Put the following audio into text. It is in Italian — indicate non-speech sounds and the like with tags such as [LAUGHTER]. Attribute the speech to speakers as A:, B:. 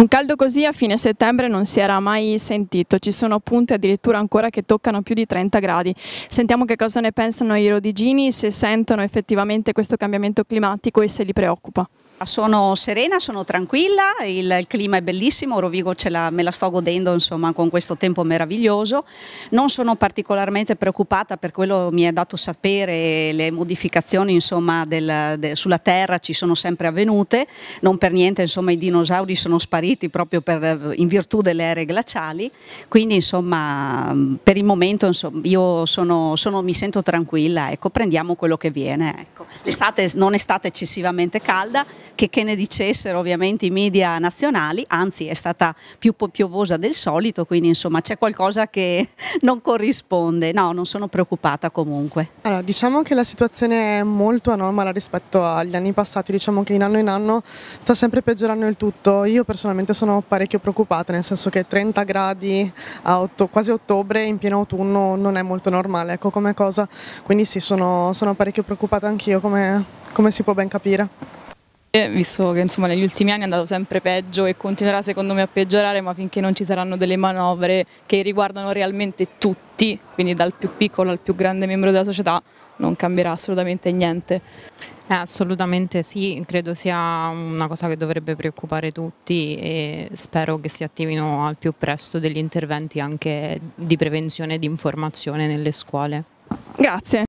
A: Un caldo così a fine settembre non si era mai sentito, ci sono punte addirittura ancora che toccano più di 30 gradi. Sentiamo che cosa ne pensano i rodigini, se sentono effettivamente questo cambiamento climatico e se li preoccupa.
B: Ah, sono serena, sono tranquilla, il, clima è bellissimo, Rovigo la, me la sto godendo insomma, con questo tempo meraviglioso. Non sono particolarmente preoccupata per quello che mi è dato sapere, le modificazioni insomma, del, de, sulla Terra ci sono sempre avvenute, non per niente insomma, i dinosauri sono spariti proprio per, in virtù delle ere glaciali, quindi insomma, per il momento insomma, io sono, sono, mi sento tranquilla, ecco, prendiamo quello che viene. Ecco. L'estate non è stata eccessivamente calda, che, che ne dicessero ovviamente i media nazionali, anzi è stata più piovosa del solito, quindi insomma c'è qualcosa che [LAUGHS] non corrisponde. No, non sono preoccupata comunque.
C: Allora, diciamo che la situazione è molto anomala rispetto agli anni passati, diciamo che in anno in anno sta sempre peggiorando il tutto. Io personalmente sono parecchio preoccupata, nel senso che 30 gradi a otto, quasi ottobre in pieno autunno non è molto normale, ecco come cosa. Quindi sì, sono, sono parecchio preoccupata anch'io, come, come si può ben capire.
D: Eh, visto che insomma, negli ultimi anni è andato sempre peggio e continuerà secondo me a peggiorare, ma finché non ci saranno delle manovre che riguardano realmente tutti, quindi dal più piccolo al più grande membro
E: della società, non cambierà assolutamente niente. Eh, assolutamente sì, credo sia una cosa che dovrebbe preoccupare tutti e spero che si attivino al più presto degli interventi anche di prevenzione e di informazione nelle scuole. Grazie.